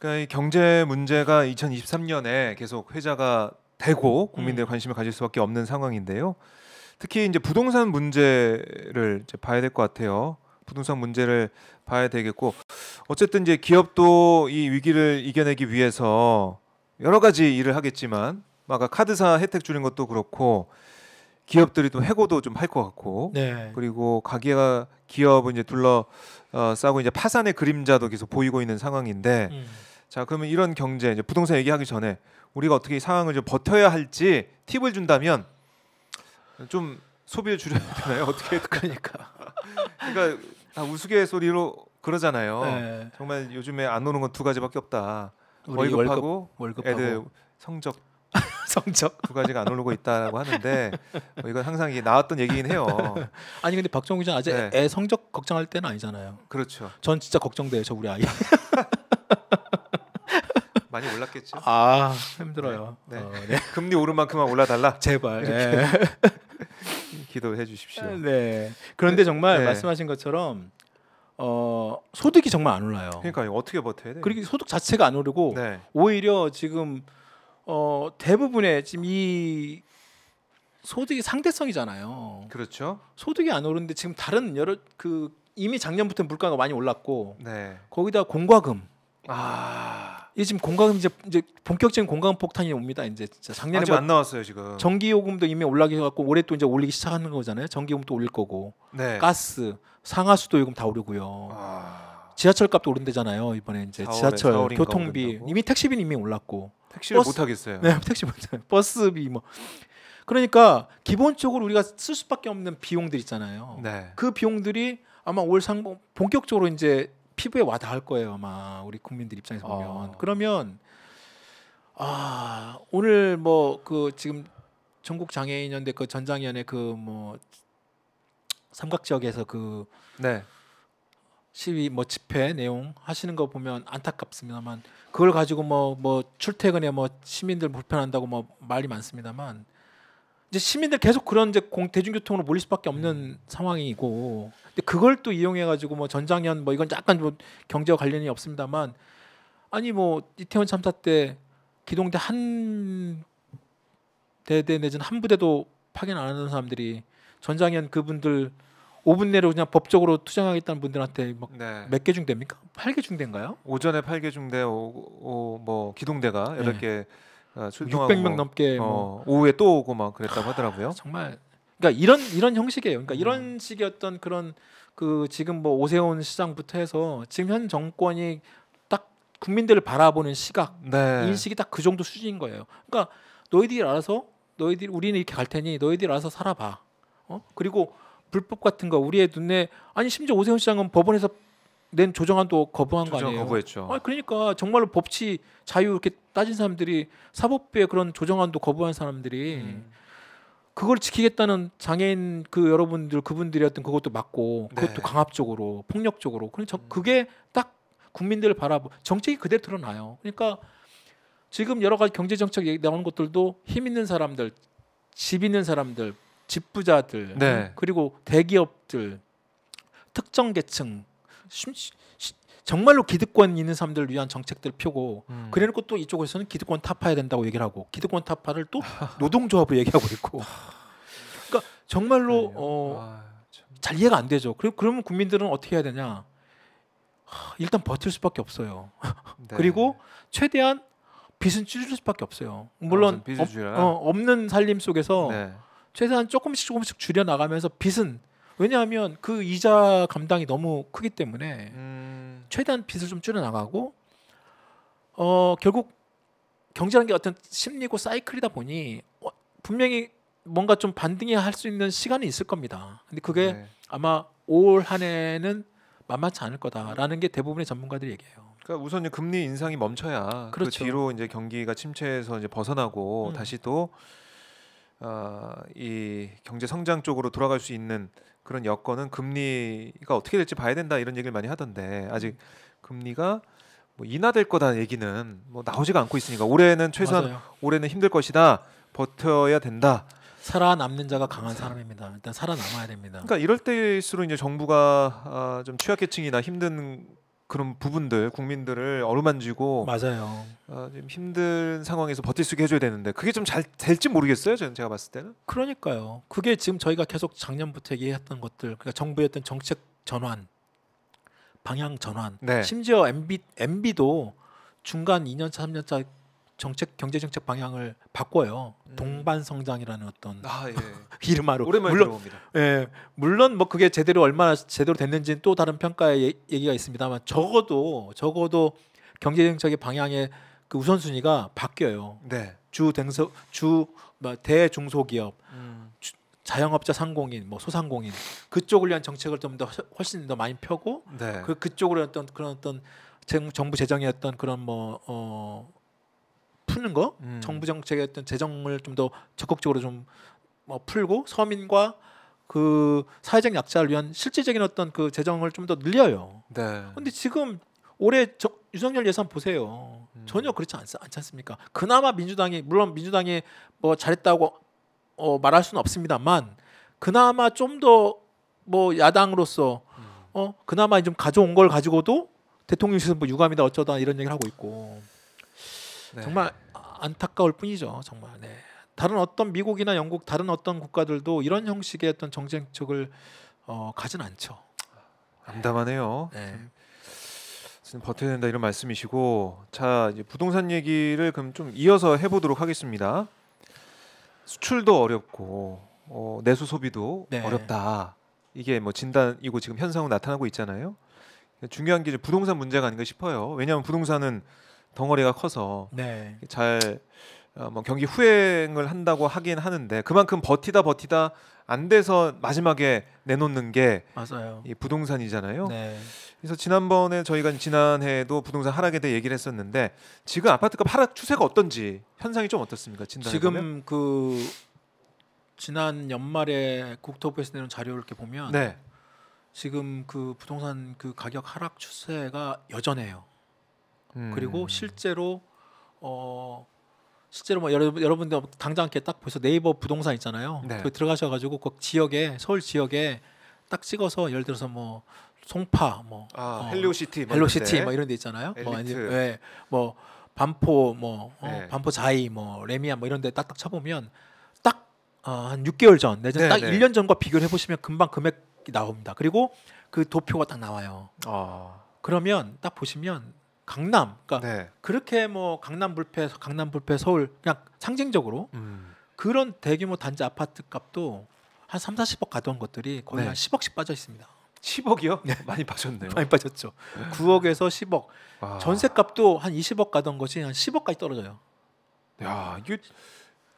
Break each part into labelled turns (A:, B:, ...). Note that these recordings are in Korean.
A: 그러니까 이 경제 문제가 2023년에 계속 회자가 되고 국민들의 음. 관심을 가질 수밖에 없는 상황인데요. 특히 이제 부동산 문제를 이제 봐야 될 것 같아요. 부동산 문제를 봐야 되겠고 어쨌든 이제 기업도 이 위기를 이겨내기 위해서 여러 가지 일을 하겠지만 뭐 아까 카드사 혜택 주는 것도 그렇고 기업들이 또 해고도 좀할것 같고 네. 그리고 가게가 기업은 이제 둘러 어, 싸고 이제 파산의 그림자도 계속 보이고 있는 상황인데 음. 자 그러면 이런 경제 이제 부동산 얘기하기 전에 우리가 어떻게 상황을 좀 버텨야 할지 팁을 준다면 좀 소비를 줄여야 되나요? 어떻게 해야 그러니까 그러니까 다 우스갯소리로 그러잖아요. 네. 정말 요즘에 안 오는 건 두 가지밖에 없다. 월급하고 월급, 월급하고 애들 성적 성적 두 가지가
B: 안 오르고 있다라고 하는데 뭐 이건 항상 이게 나왔던 얘기긴 해요. 아니 근데 박정우 기자 아직 네. 애 성적 걱정할 때는 아니잖아요. 그렇죠. 전 진짜 걱정돼요, 저 우리 아이. 많이 올랐겠죠. 아 힘들어요. 네. 네. 어, 네. 금리 오른 만큼만
A: 올라달라. 제발. 네. 기도해 주십시오. 네. 그런데 네. 정말 네. 말씀하신
B: 것처럼 어, 소득이 정말 안 올라요. 그러니까 어떻게 버텨야 돼? 그리고 소득 자체가 안 오르고 네. 오히려 지금 어, 대부분의 지금 이 소득이 상대성이잖아요. 그렇죠. 소득이 안 오르는데 지금 다른 여러 그 이미 작년부터 물가가 많이 올랐고 네. 거기다 공과금 아 이게 지금 공강 이제 이제 본격적인 공강 폭탄이 옵니다. 이제 진짜 작년에 아직 뭐 안 나왔어요 지금. 전기 요금도 이미 올라게 해갖고 올해 또 이제 올리기 시작하는 거잖아요. 전기 요금도 올릴 거고, 네. 가스, 상하수도 요금 다 오르고요. 아... 지하철 값도 오른대잖아요 이번에 이제 4월에, 지하철 교통비 이미 택시비는 이미 올랐고 택시를 못 하겠어요. 네, 택시 못하요 버스비 뭐. 그러니까 기본적으로 우리가 쓸 수밖에 없는 비용들 있잖아요. 네. 그 비용들이 아마 올상 본격적으로 이제 피부에 와 닿을 거예요 아마 우리 국민들 입장에서 보면 아. 그러면 아 오늘 뭐 그 지금 전국 장애인연대 그전장연의그 뭐 삼각 지역에서 그 네. 시위 뭐 집회 내용 하시는 거 보면 안타깝습니다만 그걸 가지고 뭐뭐 뭐 출퇴근에 뭐 시민들 불편한다고 뭐 말이 많습니다만 이제 시민들 계속 그런 이제 공 대중교통으로 몰릴 수밖에 없는 음. 상황이고 근데 그걸 또 이용해 가지고 뭐 전장현 뭐 이건 약간 뭐 경제와 관련이 없습니다만 아니 뭐 이태원 참사 때 기동대 한 대대 내지는 한 부대도 파견 안 하는 사람들이 전장현 그분들 5분 내로 그냥 법적으로 투쟁하겠다는 분들한테 막 네. 몇개 중대입니까? 8개 중대인가요? 오전에 8개 중대,
A: 오, 오, 뭐 기동대가 8개 네. 아, 출동하고 600명 뭐, 넘게 어, 뭐. 오후에
B: 또 오고 막 그랬다고 아, 하더라고요. 정말 그러니까 이런 이런 형식이에요. 그러니까 음. 이런 식의 어떤 그런 그 지금 뭐 오세훈 시장부터 해서 지금 현 정권이 딱 국민들을 바라보는 시각, 네. 인식이 딱 그 정도 수준인 거예요. 그러니까 너희들이 알아서 너희들 우리는 이렇게 갈 테니 너희들이 알아서 살아봐. 어? 그리고 불법 같은 거 우리의 눈에 아니 심지어 오세훈 시장은 법원에서 낸 조정안도 거부한 조정 거 아니에요? 거부했죠. 아 그러니까 정말로 법치 자유 이렇게 따진 사람들이 사법부의 그런 조정안도 거부한 사람들이 음. 그걸 지키겠다는 장애인 그 여러분들 그분들이 어떤 그것도 맞고 네. 그것도 네. 강압적으로 폭력적으로 그러니까 음. 그게 딱 국민들을 바라보 정책이 그대로 드러나요. 그러니까 지금 여러 가지 경제 정책 얘기 나오는 것들도 힘 있는 사람들, 집 있는 사람들, 집 부자들, 네. 음? 그리고 대기업들, 특정 계층 심, 정말로 기득권 있는 사람들 위한 정책들 펴고 음. 그래놓고 또 이쪽에서는 기득권 타파해야 된다고 얘기를 하고 기득권 타파를 또 노동조합으로 얘기하고 있고 그러니까 정말로 어, 아, 잘 이해가 안 되죠. 그리고 그러면 국민들은 어떻게 해야 되냐? 일단 버틸 수밖에 없어요. 네. 그리고 최대한 빚은 줄일 수밖에 없어요. 물론 어, 어, 없는 살림 속에서 네. 최대한 조금씩 조금씩 줄여 나가면서 빚은 왜냐하면 그 이자 감당이 너무 크기 때문에 음. 최대한 빚을 좀 줄여나가고 어 결국 경제라는 게 어떤 심리고 사이클이다 보니 어, 분명히 뭔가 좀 반등이 할 수 있는 시간이 있을 겁니다. 근데 그게 네. 아마 올 한 해는 만만치 않을 거다라는 게 대부분의 전문가들이 얘기해요. 그러니까 우선 금리
A: 인상이 멈춰야 그 그렇죠. 그 뒤로 이제 경기가 침체에서 이제 벗어나고 음. 다시 또이 아, 어, 경제 성장 쪽으로 돌아갈 수 있는 그런 여건은 금리가 어떻게 될지 봐야 된다 이런 얘기를 많이 하던데 아직 금리가 뭐 인하될 거다는 얘기는 뭐 나오지가 않고 있으니까 올해는 최소한 맞아요. 올해는 힘들 것이다 버텨야
B: 된다. 살아남는 자가 강한 사람입니다. 일단 살아남아야 됩니다. 그러니까 이럴 때일수록 이제
A: 정부가 아, 좀 취약계층이나 힘든 그런 부분들 국민들을 어루만지고 맞아요. 어, 지금 힘든 상황에서 버틸 수 있게 해줘야 되는데 그게 좀 잘 될지 모르겠어요.
B: 저는 제가 봤을 때는. 그러니까요. 그게 지금 저희가 계속 작년부터 얘기했던 것들, 그러니까 정부의 어떤 정책 전환, 방향 전환, 네. 심지어 MB MB도 중간 2년차, 3년차 정책 경제 정책 방향을 바꿔요. 음. 동반 성장이라는 어떤 아, 예. 이름하로 오랜만에 물론, 들어봅니다. 예, 물론 뭐 그게 제대로 얼마나 제대로 됐는지는 또 다른 평가의 얘기가 있습니다만 적어도 적어도 경제 정책의 방향의 그 우선순위가 바뀌어요. 네. 주 댕서 주 뭐 대중소기업 음. 주, 자영업자 상공인 뭐 소상공인 그쪽을 위한 정책을 좀 더 훨씬 더 많이 펴고 네. 그 그쪽으로 어떤 그런 어떤 정부 재정의 어떤 그런 뭐 어, 푸는 거, 음. 정부 정책의 어떤 재정을 좀 더 적극적으로 좀뭐 풀고 서민과 그 사회적 약자를 위한 실질적인 어떤 그 재정을 좀 더 늘려요. 네. 근데 지금 올해 저, 유성열 예산 보세요. 음. 전혀 그렇지 않, 않지 않습니까? 그나마 민주당이 물론 민주당이 뭐 잘했다고 어, 말할 수는 없습니다만 그나마 좀 더 뭐 야당으로서 음. 어 그나마 좀 가져온 걸 가지고도 대통령실에서 뭐 유감이다 어쩌다 이런 얘기를 하고 있고 네. 정말 안타까울 뿐이죠. 정말. 네. 다른 어떤 미국이나 영국 다른 어떤 국가들도 이런 형식의 어떤 정쟁책을 어, 가진 않죠.
A: 네. 암담하네요. 네. 지금 버텨야 된다 이런 말씀이시고 자 이제 부동산 얘기를 그럼 좀 이어서 해보도록 하겠습니다. 수출도 어렵고 어, 내수 소비도 네. 어렵다. 이게 뭐 진단이고 지금 현상으로 나타나고 있잖아요. 중요한 게 부동산 문제가 아닌가 싶어요. 왜냐하면 부동산은 덩어리가 커서 네. 잘 어, 뭐 경기 후행을 한다고 하긴 하는데 그만큼 버티다 버티다 안 돼서 마지막에 내놓는 게 맞아요. 이 부동산이잖아요. 네. 그래서 지난번에 저희가 지난해에도 부동산 하락에 대해 얘기를 했었는데 지금 아파트값 하락 추세가 어떤지 현상이 좀 어떻습니까? 지금 보면?
B: 그 지난 연말에 국토부에서 내놓은 자료를 이렇게 보면 네. 지금 그 부동산 그 가격 하락 추세가 여전해요. 음. 그리고 실제로 어 실제로 뭐 여러분 여러분들 당장 이렇게 딱 벌써 네이버 부동산 있잖아요. 네. 그 들어가셔가지고 그 지역에 서울 지역에 딱 찍어서 예를 들어서 뭐 송파 뭐 아, 어, 헬로시티 헬로시티 뭐 이런 데 있잖아요. 뭐 엘리트. 뭐아 예, 네, 뭐 반포 뭐 어, 네. 반포 자이 뭐 레미안 뭐 이런 데 딱딱 쳐보면 딱한 어, 6개월 전내지 네, 딱 네. 1년 전과 비교를 해보시면 금방 금액이 나옵니다. 그리고 그 도표가 딱 나와요. 아. 그러면 딱 보시면 강남, 그러니까 네. 그렇게 뭐 강남 불패, 강남 불패 서울 그냥 상징적으로 음. 그런 대규모 단지 아파트 값도 한 3, 40억 가던 것들이 거의 네. 한 10억씩 빠져 있습니다. 10억이요? 네. 많이 빠졌네요. 많이 빠졌죠. 9억에서 10억. 와. 전세값도 한 20억 가던 것이 한 10억까지 떨어져요. 야,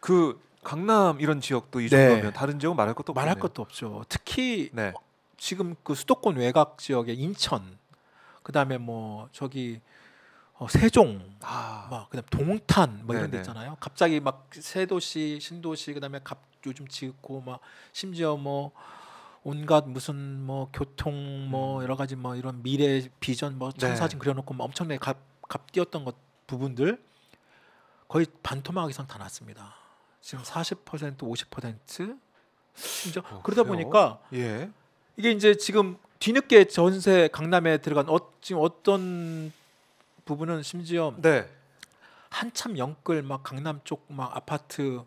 B: 이그 강남 이런 지역도 이 네. 정도면 네. 다른 지역 말할 것도 없네요 말할 것도 없죠. 특히 네. 지금 그 수도권 외곽 지역의 인천, 그다음에 뭐 저기 어, 세종, 아. 막 그다음 동탄 막 뭐 이런 데 있잖아요. 갑자기 막 새도시 신도시 그다음에 갑 요즘 짓고 막 심지어 뭐 온갖 무슨 뭐 교통 뭐 음. 여러 가지 뭐 이런 미래 비전 뭐 청사진 네. 그려놓고 막 엄청나게 갑 갑뛰었던 것 부분들 거의 반토막 이상 다 났습니다. 지금 40% 50% 심지어 어, 그러다 보니까 예. 이게 이제 지금 뒤늦게 전세 강남에 들어간 어, 지금 어떤 부분은 심지어 네. 한참 영끌 막 강남 쪽 막 아파트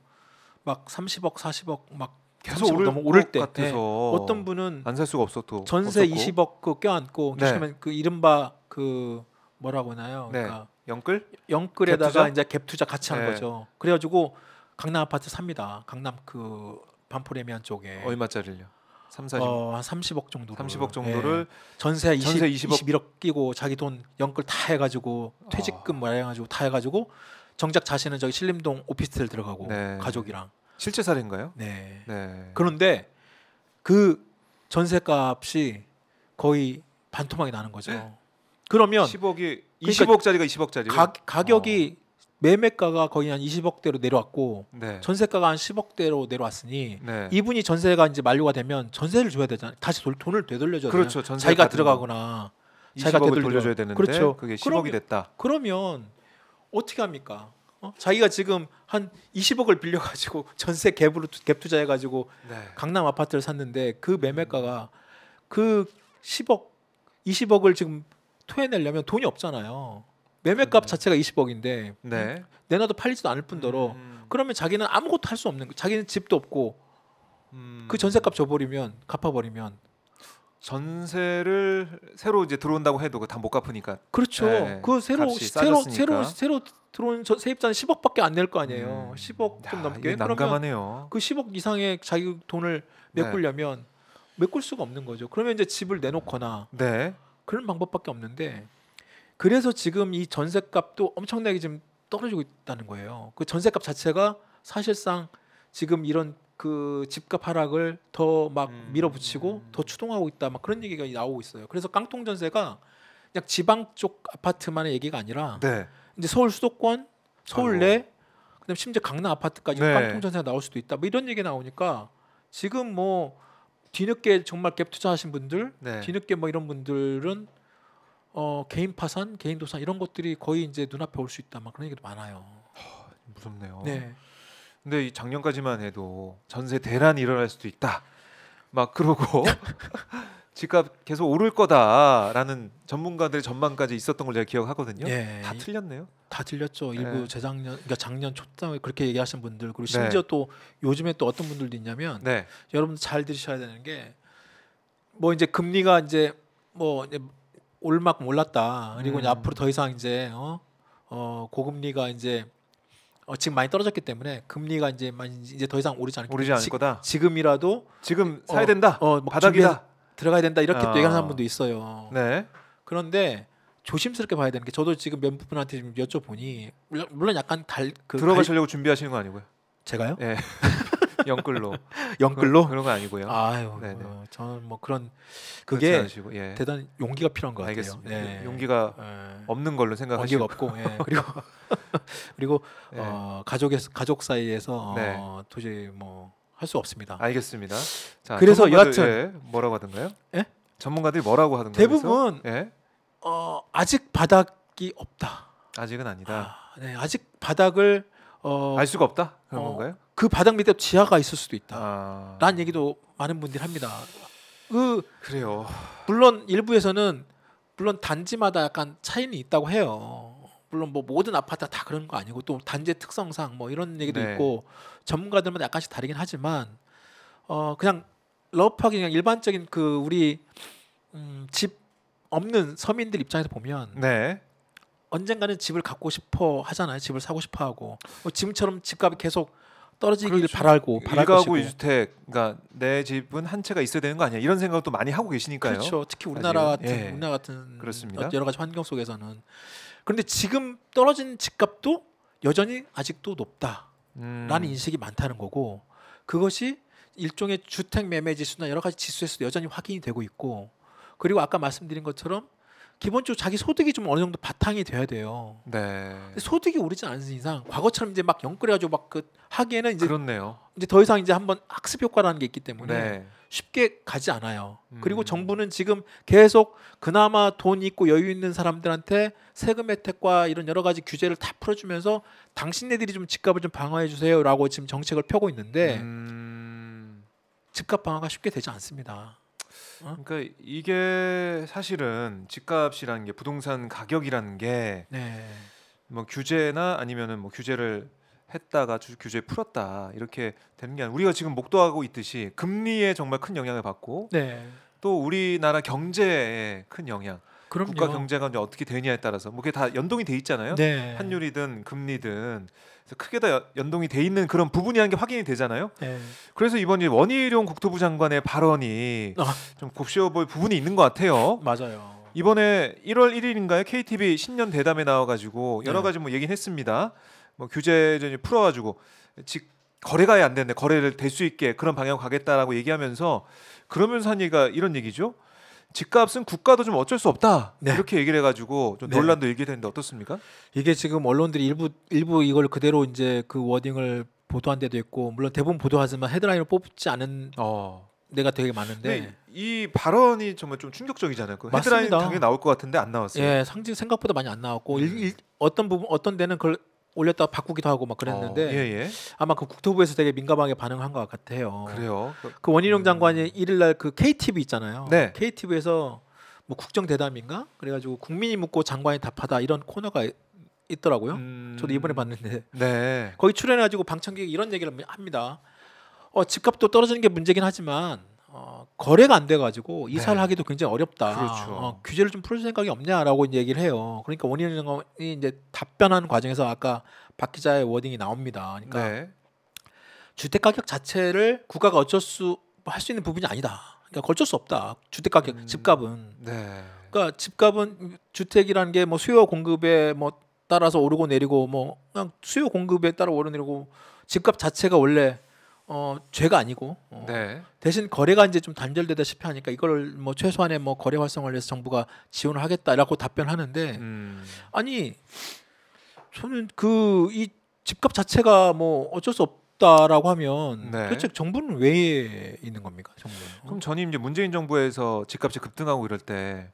B: 막 30억 40억 막 계속 오를 너무 오를 때 같아서 네. 어떤 분은 안 살 수가 없었고 전세 20억 그 껴안고 그러면 네. 그 이른바 그 뭐라고 하나요? 네. 그러니까 영끌 영끌에다가 갭 이제 갭 투자 같이 한 네. 거죠. 그래가지고 강남 아파트 삽니다. 강남 그 반포레미안 쪽에 얼마짜리요? 3, 40. 어, 한 30억 정도. 30억 정도를 예. 전세 20, 전세 20억 21억 끼고 자기 돈 연끌 다 해가지고 어. 퇴직금 뭐 어. 해가지고 다 해가지고 정작 자신은 저기 신림동 오피스텔 들어가고 네. 가족이랑 실제 사례인가요 네. 네. 그런데 그 전세값이 거의 반토막이 나는 거죠. 네. 그러면 10억이 그러니까
A: 20억짜리가 20억짜리
B: 가, 가격이 어. 매매가가 거의 한 20억대로 내려왔고 네. 전세가가 한 10억대로 내려왔으니 네. 이분이 전세가 이제 만료가 되면 전세를 줘야 되잖아요. 다시 돈을 되돌려줘야 그렇죠. 되잖아요. 자기가 들어가거나 자기가 되돌려줘야 되는데 그렇죠. 그게 10억이 그럼, 됐다. 그러면 어떻게 합니까? 어? 자기가 지금 한 20억을 빌려가지고 전세 갭으로 갭 투자해가지고 네. 강남 아파트를 샀는데 그 음. 매매가가 그 10억, 20억을 지금 토해내려면 돈이 없잖아요. 매매값 음. 자체가 20억인데 네. 내놔도 팔리지도 않을 뿐더러 음. 그러면 자기는 아무것도 할 수 없는 거. 자기는 집도 없고 음. 그 전세값 줘버리면 갚아버리면
A: 전세를 새로 이제 들어온다고 해도 다 못 갚으니까 그렇죠. 네. 그 새로 새로 새로 새로
B: 들어온 저 세입자는 10억밖에 안 낼 거 아니에요. 음. 10억 좀 야, 넘게 난감하네요. 그 10억 이상의 자기 돈을 메꾸려면 네. 메꿀 수가 없는 거죠. 그러면 이제 집을 내놓거나 네. 그런 방법밖에 없는데 그래서 지금 이 전셋값도 엄청나게 지금 떨어지고 있다는 거예요. 그 전셋값 자체가 사실상 지금 이런 그 집값 하락을 더막 음. 밀어붙이고 더 추동하고 있다 막 그런 얘기가 나오고 있어요. 그래서 깡통 전세가 그냥 지방 쪽 아파트만의 얘기가 아니라 네. 이제 서울 수도권, 서울 내 아이고. 그다음 심지어 강남 아파트까지 네. 깡통 전세가 나올 수도 있다. 뭐 이런 얘기 나오니까 지금 뭐 뒤늦게 정말 갭 투자하신 분들, 네. 뒤늦게 뭐 이런 분들은 어, 개인 파산, 개인 도산 이런 것들이 거의 이제 눈앞에 올 수 있다 막 그런 얘기도 많아요. 허, 무섭네요. 네.
A: 근데 이 작년까지만 해도 전세 대란이 일어날 수도 있다. 막 그러고 집값 계속 오를 거다라는 전문가들의 전망까지 있었던 걸 제가 기억하거든요. 네.
B: 다 틀렸네요. 다 틀렸죠. 예. 일부 재작년 그러니까 작년 초에 그렇게 얘기하신 분들 그리고 네. 심지어 네. 또 요즘에 또 어떤 분들도 있냐면 네. 여러분잘 들으셔야 되는 게 뭐 이제 금리가 이제 뭐 이제 올 만큼 올랐다. 그리고 음. 앞으로 더 이상 이제 어, 어 고금리가 이제 어, 지금 많이 떨어졌기 때문에 금리가 이제 많이 이제 더 이상 오르지 않을 오르지 않을 거다. 지, 금이라도 지금 어, 사야 어, 된다. 어, 뭐 바닥이다. 들어가야 된다. 이렇게 또 아. 얘기하는 분도 있어요. 네. 그런데 조심스럽게 봐야 되는 게 저도 지금 몇 분한테 지 여쭤보니 물론, 약간 달그 들어가시려고
A: 갈... 준비하시는 거 아니고요. 제가요? 예. 영끌로 영끌로 그런, 건 아니고요. 아유, 네네.
B: 저는 뭐 그런 그게 예. 대단 용기가 필요한 것 같아요. 네. 용기가 네. 없는 걸로 생각하시고 용기가 없고 예. 그리고 그리고 네. 어, 가족에서 가족 사이에서 어, 네. 도저히 뭐 할 수 없습니다. 알겠습니다. 자, 그래서 여하튼 예, 뭐라고 하던가요? 예? 전문가들이 뭐라고 하던가요? 대부분 예? 어, 아직 바닥이 없다. 아직은 아니다. 아, 네, 아직 바닥을 어, 알 수가 없다 그런 어, 건가요? 그 바닥 밑에 지하가 있을 수도 있다. 아... 라는 얘기도 많은 분들이 합니다. 그 그래요. 물론 일부에서는 물론 단지마다 약간 차이는 있다고 해요. 물론 뭐 모든 아파트 다 그런 거 아니고 또 단지의 특성상 뭐 이런 얘기도 네. 있고 전문가들마다 약간씩 다르긴 하지만 어 그냥 러프하게 그냥 일반적인 그 우리 음, 집 없는 서민들 입장에서 보면 네. 언젠가는 집을 갖고 싶어 하잖아요. 집을 사고 싶어 하고 뭐 지금처럼 집값이 계속 떨어지기 그렇죠. 바라고 바랄 가구
A: 이주택 그러니까 내 집은 한 채가 있어야 되는 거 아니야 이런 생각도 많이 하고 계시니까요. 그렇죠. 특히 우리나라 같은 예. 우리나라 같은 그렇습니다. 어, 여러
B: 가지 환경 속에서는 그런데 지금 떨어진 집값도 여전히 아직도 높다라는 음. 인식이 많다는 거고 그것이 일종의 주택 매매 지수나 여러 가지 지수에서도 여전히 확인이 되고 있고 그리고 아까 말씀드린 것처럼 기본적으로 자기 소득이 좀 어느 정도 바탕이 돼야 돼요. 네. 소득이 오르지 않은 이상 과거처럼 이제 막 영끌해가지고 막 그 하기에는 이제 그렇네요. 이제 더 이상 이제 한번 학습 효과라는 게 있기 때문에 네. 쉽게 가지 않아요. 음. 그리고 정부는 지금 계속 그나마 돈 있고 여유 있는 사람들한테 세금 혜택과 이런 여러 가지 규제를 다 풀어주면서 당신네들이 좀 집값을 좀 방어해 주세요라고 지금 정책을 펴고 있는데 음. 집값 방어가 쉽게 되지 않습니다.
A: 어? 그러니까 이게 사실은 집값이라는 게 부동산 가격이라는 게뭐 네. 뭐 규제나 아니면은 뭐 규제를 했다가 주, 규제 풀었다 이렇게 되는 게 아니라 우리가 지금 목도하고 있듯이 금리에 정말 큰 영향을 받고 네. 또 우리나라 경제에 큰 영향 그럼요. 국가 경제가 이제 어떻게 되느냐에 따라서 뭐 그게 다 연동이 돼 있잖아요 네. 환율이든 금리든 그래서 크게 다 연동이 돼 있는 그런 부분이라는 게 확인이 되잖아요. 네. 그래서 이번 에 원희룡 국토부 장관의 발언이 아. 좀 곱씹어 볼 부분이 있는 것 같아요. 맞아요. 이번에 1월 1일인가요? KTV 신년 대담에 나와가지고 여러 네. 가지 뭐 얘기는 했습니다. 뭐 규제 좀 풀어가지고 직 거래가 안 되는데 거래를 될 수 있게 그런 방향 으로 가겠다라고 얘기하면서 그러면서 한 얘기가 이런 얘기죠.
B: 집값은 국가도 좀 어쩔 수 없다
A: 네. 이렇게 얘기를 해가지고 좀 네. 논란도 네. 얘기되는데 어떻습니까?
B: 이게 지금 언론들이 일부 일부 이걸 그대로 이제 그 워딩을 보도한 데도 있고 물론 대부분 보도하지만 헤드라인을 뽑지 않은 어. 내가 되게 많은데 네, 이 발언이 정말 좀 충격적이잖아요. 그 헤드라인 당연히 나올 것 같은데 안 나왔어요. 예, 상징 생각보다 많이 안 나왔고 음. 일, 일, 어떤 부분 어떤 데는 그걸 올렸다 가 바꾸기도 하고 막 그랬는데 어, 예, 예. 아마 그 국토부에서 되게 민감하게 반응한 것 같아요. 그래요. 그 원희룡 음. 장관이 일일날 그 KTV 있잖아요. 네. KTV에서 뭐 국정 대담인가 그래가지고 국민이 묻고 장관이 답하다 이런 코너가 있더라고요. 음... 저도 이번에 봤는데 네. 거기 출연해가지고 방청객 이런 얘기를 합니다. 어 집값도 떨어지는 게 문제긴 하지만 어, 거래가 안 돼가지고 네. 이사를 네. 하기도 굉장히 어렵다. 그렇죠. 어, 규제를 좀풀어줄 생각이 없냐라고 이제 얘기를 해요. 그러니까 원인이 이제 답변하는 과정에서 아까 박 기자의 워딩이 나옵니다. 그러니까 네. 주택 가격 자체를 국가가 어쩔 수 할 수 있는 부분이 아니다. 그러니까 걸쩔 수 없다. 주택 가격, 음, 집값은. 네. 그러니까 집값은 주택이라는 게 뭐수요 공급에 뭐 따라서 오르고 내리고 뭐 그냥 수요 공급에 따라 오르내리고 집값 자체가 원래 어 죄가 아니고 어, 네. 대신 거래가 이제 좀 단절되다시피 하니까 이걸 뭐 최소한의 뭐 거래 활성화를 위해서 정부가 지원을 하겠다라고 답변하는데 음. 아니 저는 그 이 집값 자체가 뭐 어쩔 수 없다라고 하면 네. 도대체 정부는
A: 왜 있는 겁니까 정부 어? 그럼 전임 이제 문재인 정부에서 집값이 급등하고 이럴 때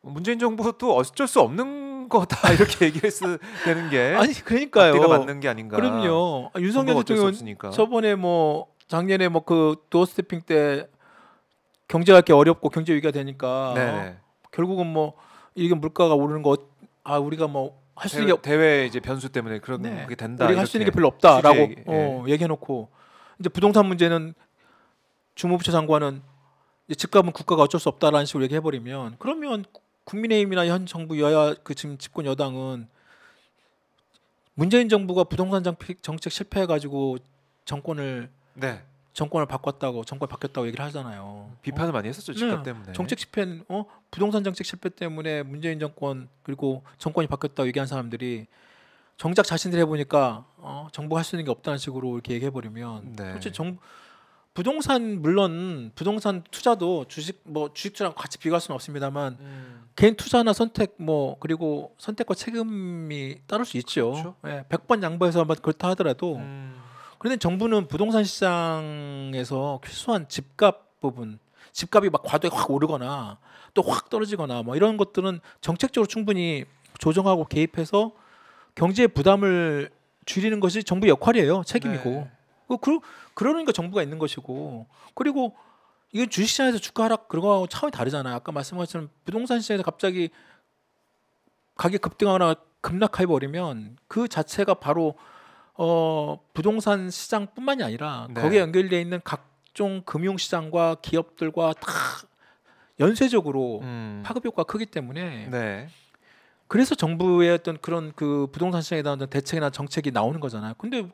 A: 문재인 정부도 어쩔 수 없는 거다 이렇게 얘기했을 되는 게 아니 그러니까요. 가 맞는 게 아닌가. 그럼요. 아, 윤석열 대통령 은 저번에
B: 뭐 작년에 뭐 그 도어스태핑 때 경제가 이렇게 어렵고 경제 위기가 되니까 네. 결국은 뭐 이게 물가가 오르는 거 아 우리가 뭐 할수 있는
A: 게 대외 이제 변수 때문에 그런 네. 게 된다. 우리가 할 수 있는 게 별로 없다라고 얘기, 예. 어, 얘기해
B: 놓고 이제 부동산 문제는 주무부처 장관은 이제 집값은 국가가 어쩔 수 없다라는 식으로 얘기해버리면 그러면 국민의힘이나 현 정부 여야 그 지금 집권 여당은 문재인 정부가 부동산 정책 실패해가지고 정권을 네. 정권을 바꿨다고 정권 바뀌었다고 얘기를 하잖아요. 비판을 어? 많이 했었죠 집값 네. 때문에. 정책 실패, 어 부동산 정책 실패 때문에 문재인 정권 그리고 정권이 바뀌었다고 얘기한 사람들이 정작 자신들 해보니까 어, 정부가 할 수 있는 게 없다는 식으로 이렇게 얘기해버리면 네. 솔직히 정 부동산 물론 부동산 투자도 주식 뭐 주식 투자랑 같이 비교할 수는 없습니다만 음. 개인 투자나 선택 뭐 그리고 선택과 책임이 따를 수 있죠. 그렇죠? 예, 100번 양보해서 그렇다 하더라도 음. 그런데 정부는 부동산 시장에서 필수한 집값 부분 집값이 막 과도에 확 오르거나 또 확 떨어지거나 뭐 이런 것들은 정책적으로 충분히 조정하고 개입해서 경제 부담을 줄이는 것이 정부 역할이에요 책임이고 네. 그, 그러니까 정부가 있는 것이고 그리고 이게 주식시장에서 주가 하락 그거하고 런 차원이 다르잖아요. 아까 말씀하신 부동산 시장에서 갑자기 가격 급등하거나 급락해 버리면 그 자체가 바로 어 부동산 시장뿐만이 아니라 네. 거기에 연결돼 있는 각종 금융 시장과 기업들과 다 연쇄적으로 음. 파급 효과가 크기 때문에 네. 그래서 정부의 어떤 그런 그 부동산 시장에 대한 대책이나 정책이 나오는 거잖아요. 근데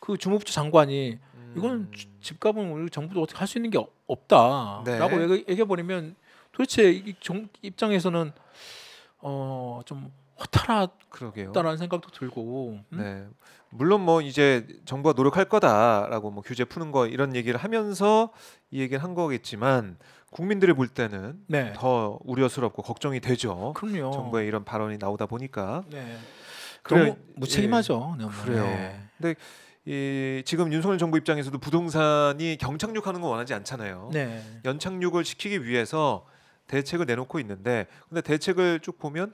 B: 그 주무부처 장관이 음. 이거는 집값은 우리 정부도 어떻게 할 수 있는 게 없다라고 네. 얘기해 버리면 도대체 이 정, 입장에서는 어좀 허탈하그러게요라는 생각도 들고.
A: 음? 네. 물론 뭐 이제 정부가 노력할 거다라고 뭐 규제 푸는 거 이런 얘기를 하면서 이 얘기를 한 거겠지만 국민들이 볼 때는 네. 더 우려스럽고 걱정이 되죠. 그럼요. 정부의 이런 발언이 나오다 보니까. 네. 그래, 무책임하죠. 예. 그래요. 네. 근데 이 지금 윤석열 정부 입장에서도 부동산이 경착륙하는 건 원하지 않잖아요. 네. 연착륙을 시키기 위해서 대책을 내놓고 있는데 근데 대책을 쭉 보면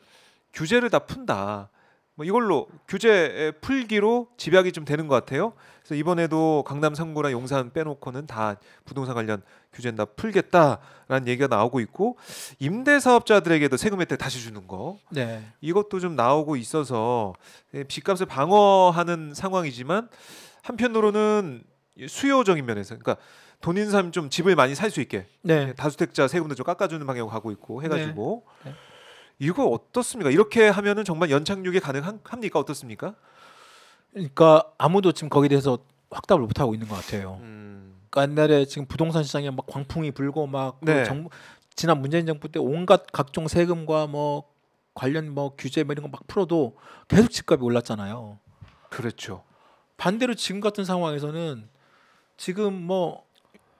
A: 규제를 다 푼다. 뭐 이걸로 규제 풀기로 집약이 좀 되는 것 같아요. 그래서 이번에도 강남 3구나 용산 빼놓고는 다 부동산 관련 규제는 다 풀겠다라는 얘기가 나오고 있고 임대 사업자들에게도 세금 혜택 다시 주는 거 네. 이것도 좀 나오고 있어서 예, 집값을 방어하는 상황이지만 한편으로는 수요적인 면에서 그러니까 돈인 사람 좀 집을 많이 살 수 있게 네. 예, 다주택자 세금도 좀 깎아주는 방향으로 가고 있고 해가지고. 네. 네. 이거 어떻습니까? 이렇게 하면은 정말 연착륙이 가능합니까?
B: 어떻습니까? 그러니까 아무도 지금 거기에 대해서 확답을 못 하고 있는 것 같아요. 음. 그러니까 옛날에 지금 부동산 시장에 막 광풍이 불고 막 그 네. 정 지난 문재인 정부 때 온갖 각종 세금과 뭐 관련 뭐 규제 뭐 이런 거막 풀어도 계속 집값이 올랐잖아요. 그렇죠. 반대로 지금 같은 상황에서는 지금 뭐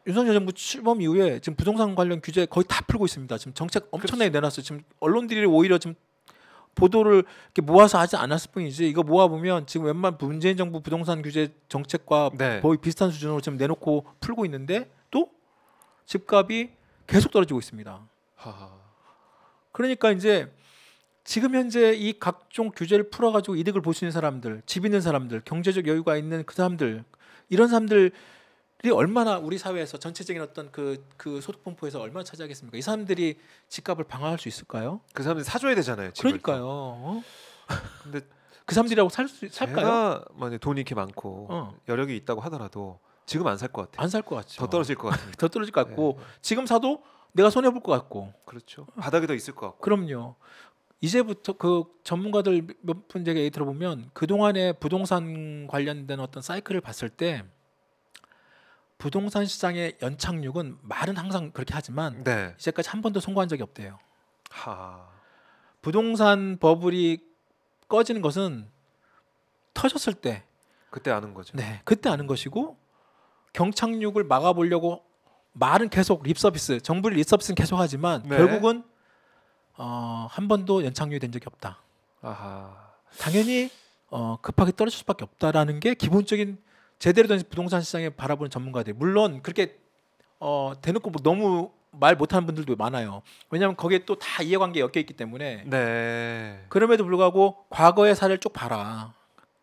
B: 윤석열 정부 출범 이후에 지금 부동산 관련 규제 거의 다 풀고 있습니다. 지금 정책 엄청나게 그렇죠. 내놨어요. 지금 언론들이 오히려 지금 보도를 이렇게 모아서 하지 않았을 뿐이지 이거 모아보면 지금 웬만 문재인 정부 부동산 규제 정책과 네. 거의 비슷한 수준으로 지금 내놓고 풀고 있는데 또 집값이 계속 떨어지고 있습니다. 그러니까 이제 지금 현재 이 각종 규제를 풀어가지고 이득을 볼수 있는 사람들, 집 있는 사람들, 경제적 여유가 있는 그 사람들 이런 사람들 이 얼마나 우리 사회에서 전체적인 어떤 그, 그 소득 분포에서 얼마나 차지하겠습니까? 이 사람들이 집값을 방어할 수 있을까요? 그 사람들이 사줘야 되잖아요. 그러니까요. 어? 근데 그 사람들이라고 살 수 살까요?
A: 만약 돈이 이렇게 많고 어. 여력이 있다고 하더라도 지금 안
B: 살 것 같아요. 안 살 것 같죠. 더 떨어질 것 같아요. 더 떨어질 것 같고 네. 지금 사도 내가 손해 볼 것 같고. 그렇죠. 바닥에더 있을 것 같고. 그럼요. 이제부터 그 전문가들 몇분 제가 얘기 들어보면 그 동안의 부동산 관련된 어떤 사이클을 봤을 때 부동산 시장의 연착륙은 말은 항상 그렇게 하지만 네. 이제까지 한 번도 성공한 적이 없대요. 하... 부동산 버블이 꺼지는 것은 터졌을 때 그때 아는 거죠. 네, 그때 아는 것이고 경착륙을 막아보려고 말은 계속 립서비스, 정부의 립서비스는 계속하지만 네. 결국은 어, 한 번도 연착륙이 된 적이 없다. 아하... 당연히 어, 급하게 떨어질 수밖에 없다라는 게 기본적인 제대로 된 부동산 시장에 바라보는 전문가들 물론 그렇게 어, 대놓고 뭐 너무 말 못하는 분들도 많아요. 왜냐하면 거기에 또 다 이해관계 엮여 있기 때문에. 네. 그럼에도 불구하고 과거의 사례를 쭉 봐라.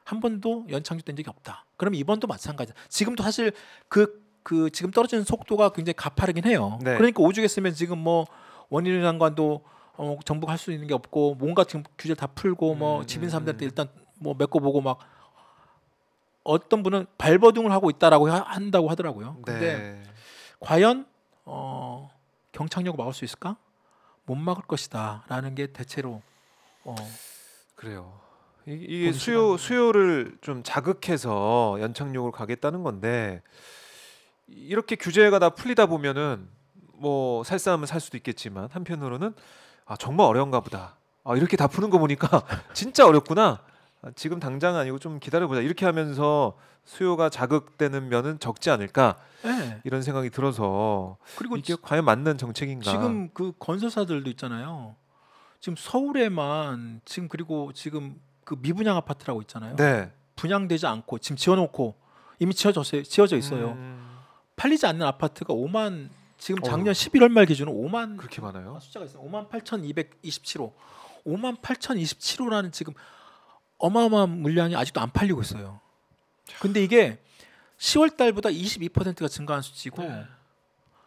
B: 한 번도 연착륙된 적이 없다. 그럼 이번도 마찬가지다. 지금도 사실 그그 그 지금 떨어지는 속도가 굉장히 가파르긴 해요. 네. 그러니까 오죽했으면 지금 뭐 원인 연관도 어, 정부가 할수 있는 게 없고 뭔가 지금 규제 다 풀고 뭐 음, 집인 사람들한테 일단 뭐 메꿔보고 막 어떤 분은 발버둥을 하고 있다라고 하, 한다고 하더라고요. 네. 근데 네. 과연 어, 경착력을 막을 수 있을까? 못 막을 것이다라는 게 대체로 어, 그래요. 이게
A: 수요 수요를 좀 자극해서 연착륙을 가겠다는 건데 이렇게 규제가 다 풀리다 보면은 뭐살사움은살 수도 있겠지만 한편으로는 아 정말 어려운가 보다. 아 이렇게 다 푸는 거 보니까 진짜 어렵구나. 아, 지금 당장 아니고 좀 기다려보자 이렇게 하면서 수요가 자극되는 면은 적지 않을까 네. 이런 생각이 들어서 그리고 이게 지, 과연 맞는 정책인가 지금
B: 그 건설사들도 있잖아요 지금 서울에만 지금 그리고 지금 그 미분양 아파트라고 있잖아요 네. 분양되지 않고 지금 지어놓고 이미 지어져서 지어져 있어요 음. 팔리지 않는 아파트가 5만 지금 어. 작년 어. 11월 말 기준으로 5만 그렇게 많아요 아, 숫자가 있어요 5만 8,227호 5만 8,027호라는 지금 어마어마한 물량이 아직도 안 팔리고 있어요. 근데 이게 10월 달보다 22%가 증가한 수치고 네.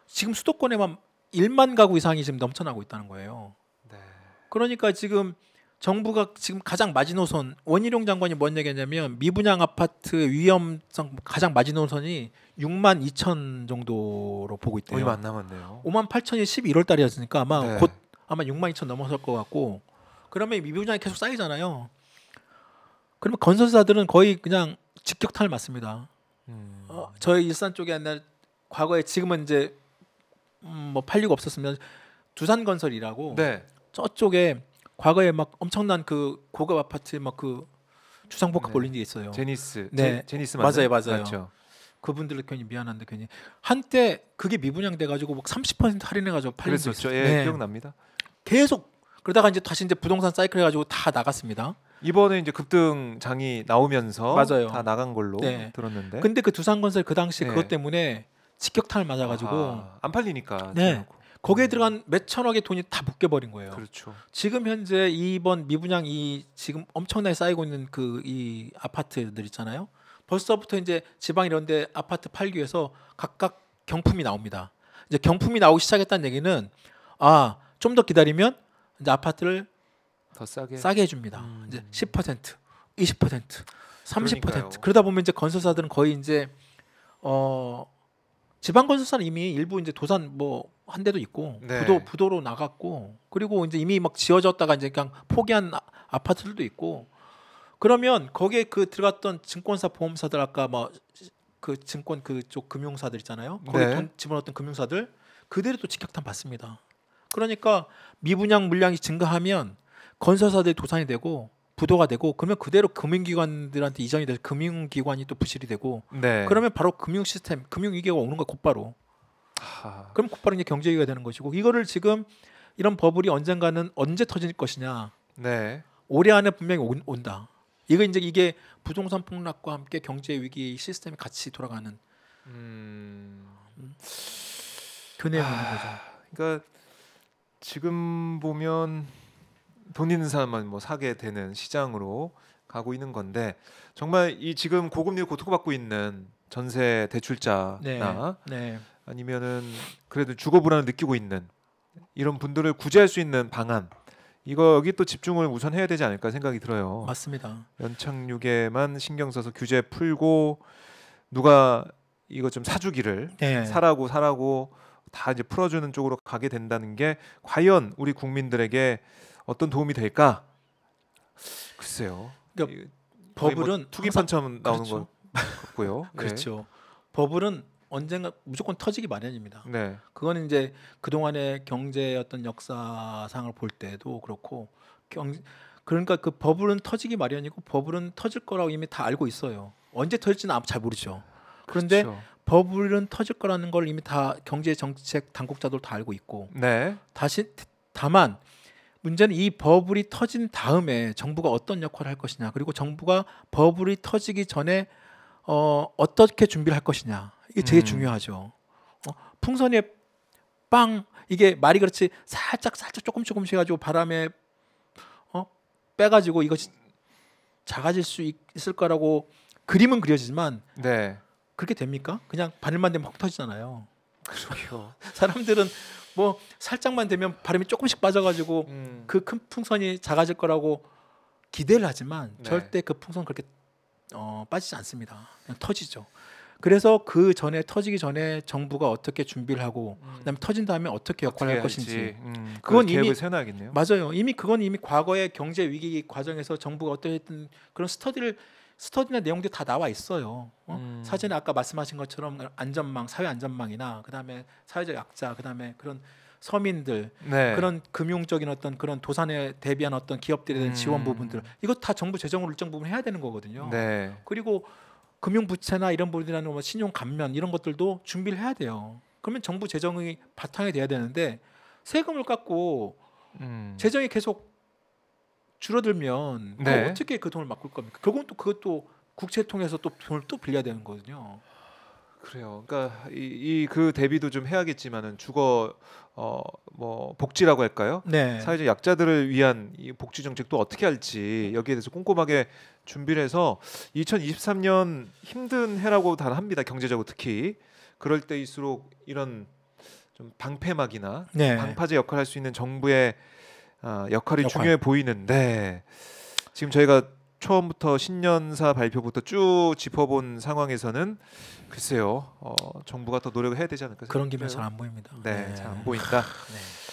B: 지금 수도권에만 1만 가구 이상이 지금 넘쳐나고 있다는 거예요. 네. 그러니까 지금 정부가 지금 가장 마지노선 원희룡 장관이 뭔얘기냐면 미분양 아파트 위험성 가장 마지노선이 6만 2천 정도로 보고 있대요. 얼마 안 남았네요. 5만 8천이 11월 달이었으니까 아마 네. 곧 아마 6만 2천 넘어설 것 같고 그러면 미분양이 계속 쌓이잖아요. 그러면 건설사들은 거의 그냥 직격탄을 맞습니다. 음. 어, 저희 일산 쪽에 옛날 과거에 지금은 이제 음, 뭐 팔리고 없었으면 두산 건설이라고 네. 저쪽에 과거에 막 엄청난 그 고급 아파트 막 그 주상복합 네. 올린 게 있어요. 제니스. 네, 제, 니스 맞아요, 맞아요. 맞죠. 그분들 괜히 미안한데 괜히 한때 그게 미분양돼 가지고 막30% 할인해 가지고 팔렸었죠. 예, 네. 기억납니다. 계속 그러다가 이제 다시 이제 부동산 사이클 해 가지고 다 나갔습니다. 이번에 이제
A: 급등장이 나오면서 맞아요. 다 나간 걸로 네. 들었는데. 근데
B: 그 두산건설 그 당시 네. 그것 때문에 직격탄을 맞아가지고 아,
A: 안 팔리니까. 네. 대놓
B: 거기에 음. 들어간 몇 천억의 돈이 다 묶여버린 거예요. 그렇죠. 지금 현재 이번 미분양 이 지금 엄청나게 쌓이고 있는 그 이 아파트들 있잖아요. 벌써부터 이제 지방 이런데 아파트 팔기 위해서 각각 경품이 나옵니다. 이제 경품이 나오기 시작했다는 얘기는 아 좀 더 기다리면 이제 아파트를 더 싸게 싸게 해줍니다. 음. 이제 10% 20% 30% 그러니까요. 그러다 보면 이제 건설사들은 거의 이제 어 지방 건설사는 이미 일부 이제 도산 뭐 한 대도 있고 네. 부도 부도로 나갔고 그리고 이제 이미 막 지어졌다가 이제 그냥 포기한 아, 아파트들도 있고 그러면 거기에 그 들어갔던 증권사 보험사들 아까 뭐 그 증권 그쪽 금융사들 있잖아요 거기 네. 돈 집어넣었던 금융사들 그대로 또 직격탄 받습니다 그러니까 미분양 물량이 증가하면 건설사들이 도산이 되고 부도가 되고 그러면 그대로 금융기관들한테 이전이 돼서 금융기관이 또 부실이 되고 네. 그러면 바로 금융 시스템 금융 위기가 오는 거 곧바로 하... 그럼 곧바로 이제 경제 위기가 되는 것이고 이거를 지금 이런 버블이 언젠가는 언제 터질 것이냐 네. 올해 안에 분명히 온, 온다 이거 이제 이게 부동산 폭락과 함께 경제 위기 시스템이 같이 돌아가는 음... 교내에 음? 그 하... 오는 거죠 그러니까
A: 지금 보면 돈 있는 사람만 뭐 사게 되는 시장으로 가고 있는 건데 정말 이 지금 고금리 고통받고 있는 전세 대출자나 네, 네. 아니면은 그래도 주거 불안을 느끼고 있는 이런 분들을 구제할 수 있는 방안 이거 여기 또 집중을 우선 해야 되지 않을까 생각이 들어요. 맞습니다. 연착륙에만 신경 써서 규제 풀고 누가 이거 좀 사주기를 네. 사라고 사라고 다 이제 풀어주는 쪽으로 가게 된다는 게 과연 우리 국민들에게 어떤 도움이 될까? 글쎄요. 그러니까 뭐 버블은 뭐투기판처 나오는 그렇죠. 같고요. 네. 그렇죠. 네.
B: 버블은 언젠가 무조건 터지기 마련입니다. 네. 그거 이제 그동안의 경제 어떤 역사상을 볼 때도 그렇고 경 그러니까 그 버블은 터지기 마련이고 버블은 터질 거라고 이미 다 알고 있어요. 언제 터질지는 아무 잘 모르죠. 그런데 그렇죠. 버블은 터질 거라는 걸 이미 다 경제 정책 당국자들 다 알고 있고 네. 다시 다만 문제는 이 버블이 터진 다음에 정부가 어떤 역할을 할 것이냐 그리고 정부가 버블이 터지기 전에 어, 어떻게 준비를 할 것이냐 이게 되게 음. 중요하죠. 어, 풍선에 빵 이게 말이 그렇지 살짝 살짝 조금 조금씩 해가지고 바람에 어, 빼가지고 이것이 작아질 수 있, 을 거라고 그림은 그려지지만 네. 그렇게 됩니까? 그냥 바늘만 되면 확 터지잖아요. 그렇죠. 사람들은 뭐 살짝만 되면 바람이 조금씩 빠져가지고 음. 그큰 풍선이 작아질 거라고 기대를 하지만 네. 절대 그 풍선 그렇게 어, 빠지지 않습니다. 그냥 터지죠. 그래서 그 전에 터지기 전에 정부가 어떻게 준비를 하고 음. 그다음에 터진 다음에 어떻게 역할을 할 것인지 음, 그건 이미 세워겠네요 맞아요. 이미 그건 이미 과거의 경제 위기 과정에서 정부가 어떻게했든 그런 스터디를 스터디나 내용들이 다 나와 있어요. 어? 음. 사전에 아까 말씀하신 것처럼 안전망, 사회 안전망이나 그다음에 사회적 약자, 그다음에 그런 서민들 네. 그런 금융적인 어떤 그런 도산에 대비한 어떤 기업들에 대한 음. 지원 부분들 이거 다 정부 재정으로 일정 부분 해야 되는 거거든요. 네. 그리고 금융 부채나 이런 부분이라는 뭐 신용 감면 이런 것들도 준비를 해야 돼요. 그러면 정부 재정이 바탕이 돼야 되는데 세금을 깎고 음. 재정이 계속 줄어들면 네. 어, 어떻게 그 돈을 막을 겁니까? 결국은 또 그것도 국채 통해서 또 돈을 또 빌려야 되는 거거든요.
A: 그래요. 그러니까 이그 이 그 대비도 좀 해야겠지만은 주거 어뭐 복지라고 할까요? 네. 사회적 약자들을 위한 이 복지 정책도 어떻게 할지 여기에 대해서 꼼꼼하게 준비를 해서 2023년 힘든 해라고 단 합니다. 경제적으로 특히 그럴 때일수록 이런 좀 방패막이나 네. 방파제 역할을 할 수 있는 정부의 아, 역할이 역할. 중요해 보이는데 지금 저희가 처음부터 신년사 발표부터 쭉 짚어본 상황에서는 글쎄요 어, 정부가 더 노력을 해야 되지 않을까 그런 기면 잘안 보입니다. 네, 네. 잘안 보인다. 네.